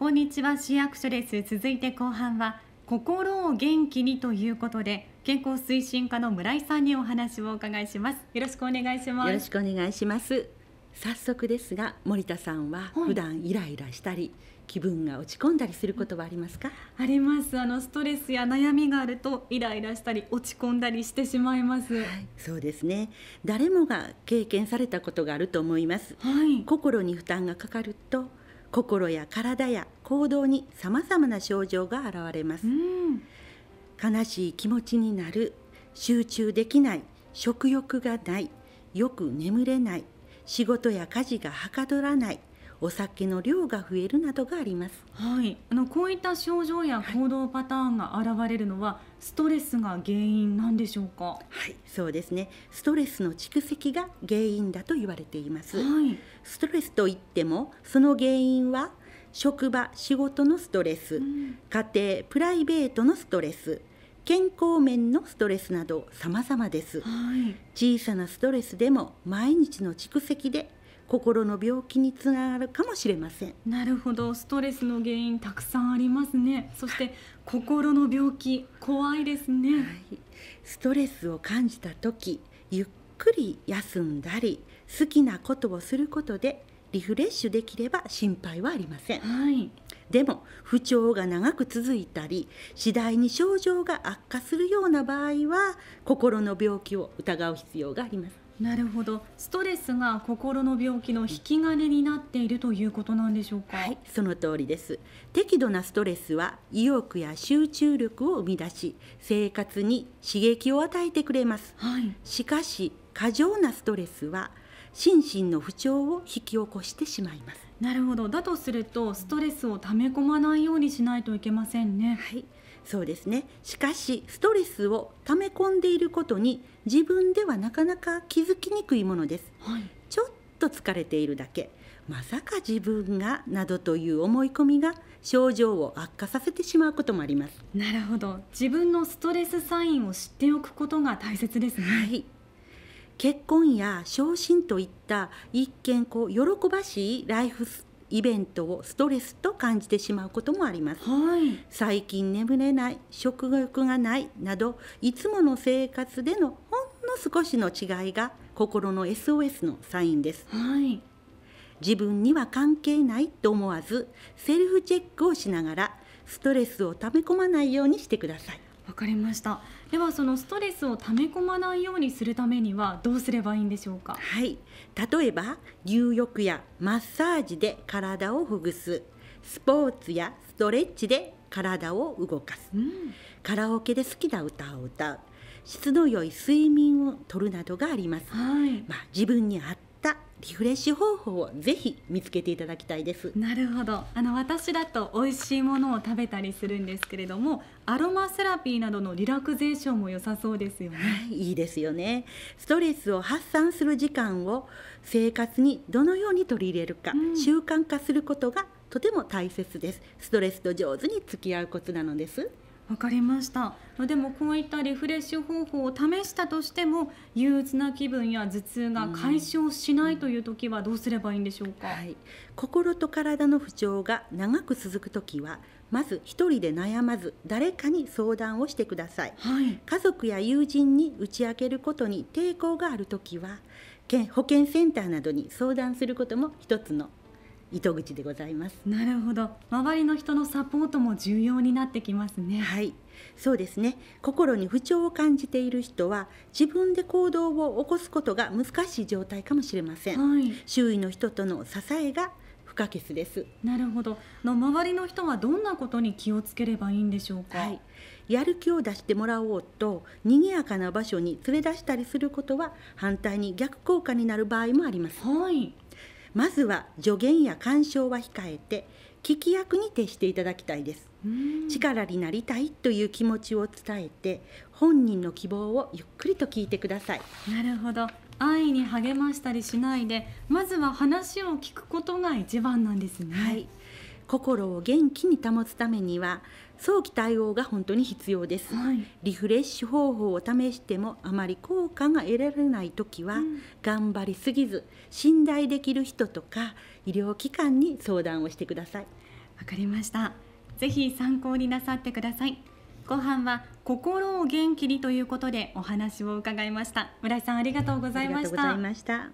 こんにちは市役所です続いて後半は心を元気にということで健康推進課の村井さんにお話をお伺いしますよろしくお願いしますよろしくお願いします早速ですが森田さんは普段イライラしたり、はい、気分が落ち込んだりすることはありますかありますあのストレスや悩みがあるとイライラしたり落ち込んだりしてしまいます、はい、そうですね誰もが経験されたことがあると思います、はい、心に負担がかかると心や体や行動にさまざまな症状が現れます、悲しい気持ちになる集中できない食欲がないよく眠れない仕事や家事がはかどらないお酒の量が増えるなどがあります、はい、あのこういった症状や行動パターンが現れるのは、はい、ストレスが原因なんでしょうかはいそうですねストレスの蓄積が原因だと言われています、はい、ストレスといってもその原因は職場仕事のストレス、家庭プライベートのストレス健康面のストレスなど様々です、はい、小さなストレスでも毎日の蓄積で心の病気につながるかもしれませんなるほどストレスの原因たくさんありますねそして心の病気怖いですね、はい、ストレスを感じた時ゆっくり休んだり好きなことをすることでリフレッシュできれば心配はありません、はい、でも不調が長く続いたり次第に症状が悪化するような場合は心の病気を疑う必要がありますなるほどストレスが心の病気の引き金になっているということなんでしょうかはいその通りです適度なストレスは意欲や集中力を生み出し生活に刺激を与えてくれます、はい、しかし過剰なストレスは心身の不調を引き起こしてしまいますなるほどだとするとストレスを溜め込まないようにしないといけませんねはいそうですねしかしストレスを溜め込んでいることに自分ではなかなか気づきにくいものです、はい、ちょっと疲れているだけまさか自分がなどという思い込みが症状を悪化させてしまうこともありますなるほど自分のストレスサインを知っておくことが大切ですね、はい、結婚や昇進といった一見こう喜ばしいライフスイベントをストレスと感じてしまうこともあります、はい、最近眠れない食欲がないなどいつもの生活でのほんの少しの違いが心の SOS のサインです、はい、自分には関係ないと思わずセルフチェックをしながらストレスを溜め込まないようにしてくださいわかりましたではそのストレスを溜め込まないようにするためにはどうすればいいんでしょうかはい例えば入浴やマッサージで体をほぐすスポーツやストレッチで体を動かす、うん、カラオケで好きな歌を歌う質の良い睡眠をとるなどがあります、はい、まあ、自分に合っったリフレッシュ方法をぜひ見つけていただきたいですなるほどあの私だと美味しいものを食べたりするんですけれどもアロマセラピーなどのリラクゼーションも良さそうですよね、はい、いいですよねストレスを発散する時間を生活にどのように取り入れるか、うん、習慣化することがとても大切ですストレスと上手に付き合うコツなのですわかりましたでもこういったリフレッシュ方法を試したとしても憂鬱な気分や頭痛が解消しないという時はどうすればいいんでしょうか、うんはい、心と体の不調が長く続く時はまず一人で悩まず誰かに相談をしてください、はい、家族や友人に打ち明けることに抵抗がある時は保健センターなどに相談することも一つの糸口でございますなるほど周りの人のサポートも重要になってきますねはいそうですね心に不調を感じている人は自分で行動を起こすことが難しい状態かもしれません、はい、周囲の人との支えが不可欠ですなるほどの周りの人はどんなことに気をつければいいんでしょうか、はい、やる気を出してもらおうと賑やかな場所に連れ出したりすることは反対に逆効果になる場合もありますはいまずは助言や干渉は控えて聞き役に徹していただきたいです力になりたいという気持ちを伝えて本人の希望をゆっくりと聞いてくださいなるほど安易に励ましたりしないでまずは話を聞くことが一番なんですね、はい心を元気に保つためには早期対応が本当に必要です、はい、リフレッシュ方法を試してもあまり効果が得られない時は、うん、頑張りすぎず信頼できる人とか医療機関に相談をしてくださいわかりましたぜひ参考になさってください後半は心を元気にということでお話を伺いました村井さんありがとうございました